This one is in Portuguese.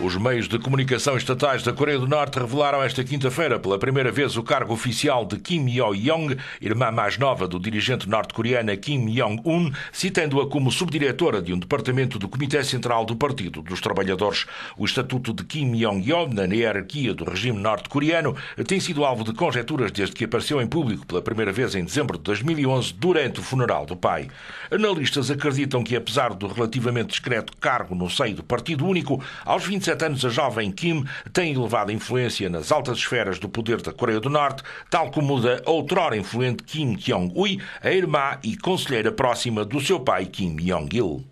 Os meios de comunicação estatais da Coreia do Norte revelaram esta quinta-feira pela primeira vez o cargo oficial de Kim Yo-yong, irmã mais nova do dirigente norte-coreana Kim Jong-un, citando-a como subdiretora de um departamento do Comitê Central do Partido dos Trabalhadores. O estatuto de Kim Jong-yong na hierarquia do regime norte-coreano tem sido alvo de conjecturas desde que apareceu em público pela primeira vez em dezembro de 2011 durante o funeral do pai. Analistas acreditam que, apesar do relativamente discreto cargo no seio do Partido Único, aos 27 27 anos, a jovem Kim tem elevada influência nas altas esferas do poder da Coreia do Norte, tal como da outrora influente Kim Kyong ui a irmã e conselheira próxima do seu pai Kim Jong-il.